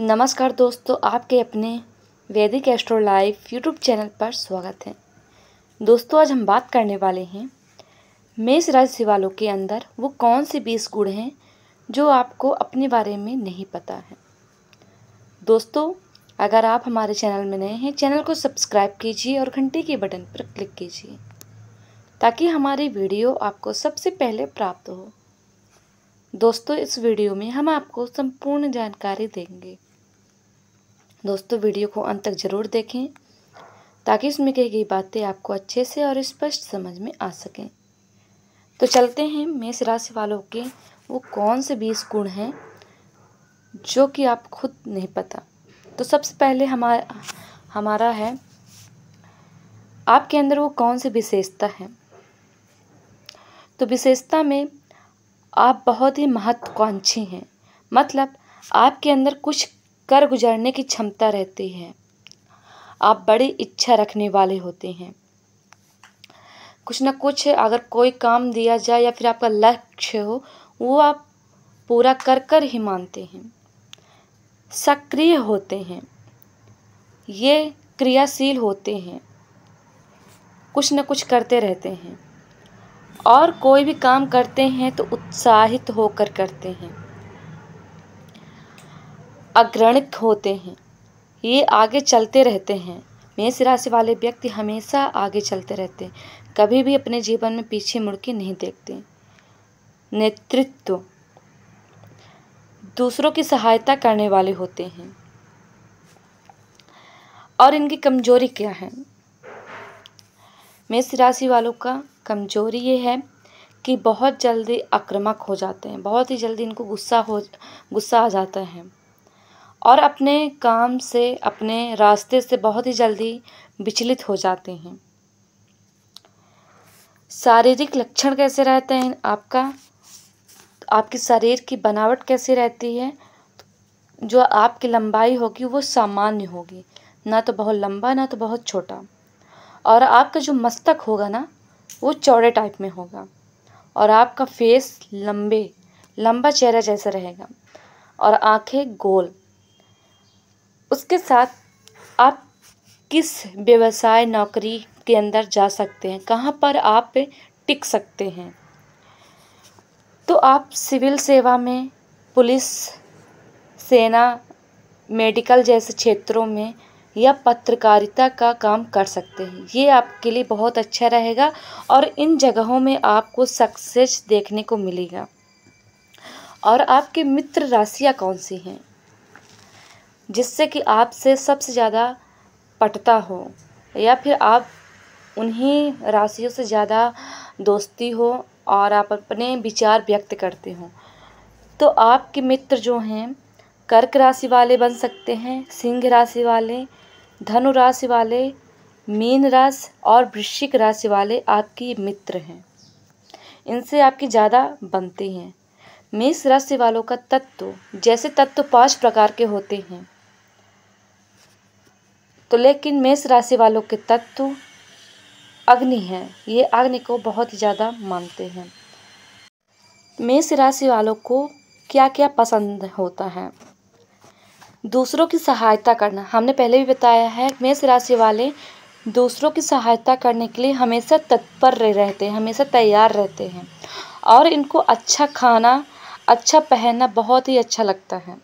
नमस्कार दोस्तों आपके अपने वैदिक एस्ट्रो लाइफ यूट्यूब चैनल पर स्वागत है दोस्तों आज हम बात करने वाले हैं मेष राशि वालों के अंदर वो कौन से बीस गुण हैं जो आपको अपने बारे में नहीं पता है दोस्तों अगर आप हमारे चैनल में नए हैं चैनल को सब्सक्राइब कीजिए और घंटे के बटन पर क्लिक कीजिए ताकि हमारी वीडियो आपको सबसे पहले प्राप्त हो दोस्तों इस वीडियो में हम आपको संपूर्ण जानकारी देंगे दोस्तों वीडियो को अंत तक ज़रूर देखें ताकि उसमें कही गई बातें आपको अच्छे से और स्पष्ट समझ में आ सकें तो चलते हैं मेष राशि वालों के वो कौन से बीस गुण हैं जो कि आप खुद नहीं पता तो सबसे पहले हमारा हमारा है आपके अंदर वो कौन सी विशेषता है तो विशेषता में आप बहुत ही महत्वाकांक्षी हैं मतलब आपके अंदर कुछ कर गुज़रने की क्षमता रहती है आप बड़ी इच्छा रखने वाले होते हैं कुछ ना कुछ अगर कोई काम दिया जाए या फिर आपका लक्ष्य हो वो आप पूरा कर कर ही मानते हैं सक्रिय होते हैं ये क्रियाशील होते हैं कुछ न कुछ करते रहते हैं और कोई भी काम करते हैं तो उत्साहित होकर करते हैं अग्रणित होते हैं ये आगे चलते रहते हैं मेष राशि वाले व्यक्ति हमेशा आगे चलते रहते हैं कभी भी अपने जीवन में पीछे मुड़ के नहीं देखते नेतृत्व दूसरों की सहायता करने वाले होते हैं और इनकी कमजोरी क्या है मेष राशि वालों का कमजोरी ये है कि बहुत जल्दी आक्रामक हो जाते हैं बहुत ही जल्दी इनको गुस्सा हो गुस्सा आ जाता है और अपने काम से अपने रास्ते से बहुत ही जल्दी विचलित हो जाते हैं शारीरिक लक्षण कैसे रहते हैं आपका आपके शरीर की बनावट कैसी रहती है जो आपकी लंबाई होगी वो सामान्य होगी ना तो बहुत लंबा ना तो बहुत छोटा और आपका जो मस्तक होगा ना वो चौड़े टाइप में होगा और आपका फेस लंबे लंबा चेहरा जैसा रहेगा और आंखें गोल उसके साथ आप किस व्यवसाय नौकरी के अंदर जा सकते हैं कहाँ पर आप टिक सकते हैं तो आप सिविल सेवा में पुलिस सेना मेडिकल जैसे क्षेत्रों में या पत्रकारिता का काम कर सकते हैं ये आपके लिए बहुत अच्छा रहेगा और इन जगहों में आपको सक्सेस देखने को मिलेगा और आपके मित्र राशियाँ कौन सी हैं जिससे कि आपसे सबसे ज़्यादा पटता हो या फिर आप उन्हीं राशियों से ज़्यादा दोस्ती हो और आप अपने विचार व्यक्त करते हो तो आपके मित्र जो हैं कर्क राशि वाले बन सकते हैं सिंह राशि वाले धनु राशि वाले मीन राशि और वृश्चिक राशि वाले आपकी मित्र हैं इनसे आपकी ज़्यादा बनती हैं मेष राशि वालों का तत्व जैसे तत्व पांच प्रकार के होते हैं तो लेकिन मेष राशि वालों के तत्व अग्नि है ये अग्नि को बहुत ही ज़्यादा मानते हैं मेष राशि वालों को क्या क्या पसंद होता है दूसरों की सहायता करना हमने पहले भी बताया है मेष राशि वाले दूसरों की सहायता करने के लिए हमेशा तत्पर रहते हैं हमेशा तैयार रहते हैं और इनको अच्छा खाना अच्छा पहनना बहुत ही अच्छा लगता है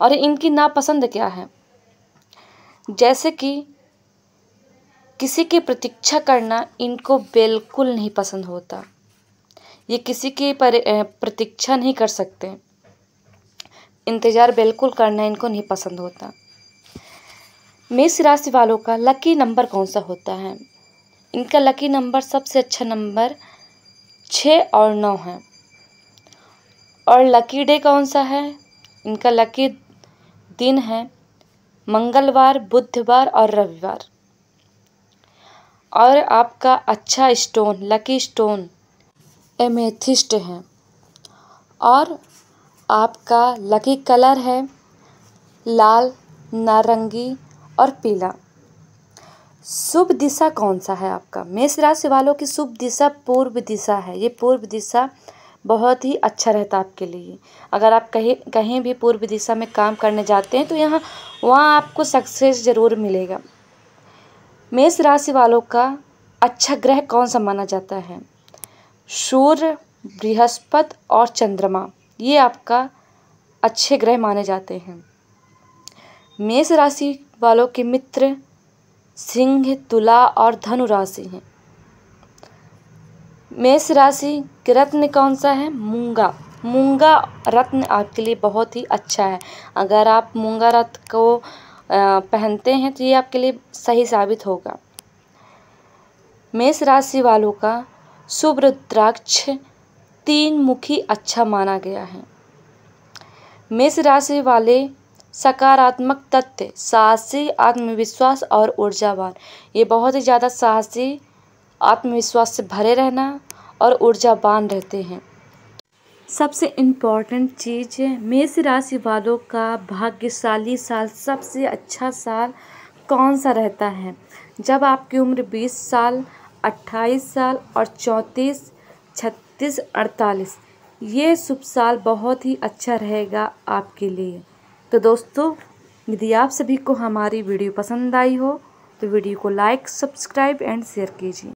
और इनकी नापसंद क्या है जैसे कि किसी की प्रतीक्षा करना इनको बिल्कुल नहीं पसंद होता ये किसी की प्रतीक्षा नहीं कर सकते इंतज़ार बिल्कुल करना इनको नहीं पसंद होता मेष राशि वालों का लकी नंबर कौन सा होता है इनका लकी नंबर सबसे अच्छा नंबर छः और नौ है और लकी डे कौन सा है इनका लकी दिन है मंगलवार बुधवार और रविवार और आपका अच्छा स्टोन लकी स्टोन एमेथिस्ट है और आपका लकी कलर है लाल नारंगी और पीला शुभ दिशा कौन सा है आपका मेष राशि वालों की शुभ दिशा पूर्व दिशा है ये पूर्व दिशा बहुत ही अच्छा रहता है आपके लिए अगर आप कहीं कहीं भी पूर्व दिशा में काम करने जाते हैं तो यहाँ वहाँ आपको सक्सेस ज़रूर मिलेगा मेष राशि वालों का अच्छा ग्रह कौन सा माना जाता है सूर्य बृहस्पति और चंद्रमा ये आपका अच्छे ग्रह माने जाते हैं मेष राशि वालों के मित्र सिंह तुला और धनु राशि हैं मेष राशि के रत्न कौन सा है मूंगा मूंगा रत्न आपके लिए बहुत ही अच्छा है अगर आप मूंगा रत्न को पहनते हैं तो ये आपके लिए सही साबित होगा मेष राशि वालों का शुभ रुद्राक्ष तीन मुखी अच्छा माना गया है मेष राशि वाले सकारात्मक तत्व साहसी आत्मविश्वास और ऊर्जावान ये बहुत ही ज़्यादा साहसी आत्मविश्वास से भरे रहना और ऊर्जावान रहते हैं सबसे इम्पॉर्टेंट चीज़ मेष राशि वालों का भाग्यशाली साल सबसे अच्छा साल कौन सा रहता है जब आपकी उम्र 20 साल 28 साल और 34, 36, 48 ये शुभ साल बहुत ही अच्छा रहेगा आपके लिए तो दोस्तों यदि आप सभी को हमारी वीडियो पसंद आई हो तो वीडियो को लाइक सब्सक्राइब एंड शेयर कीजिए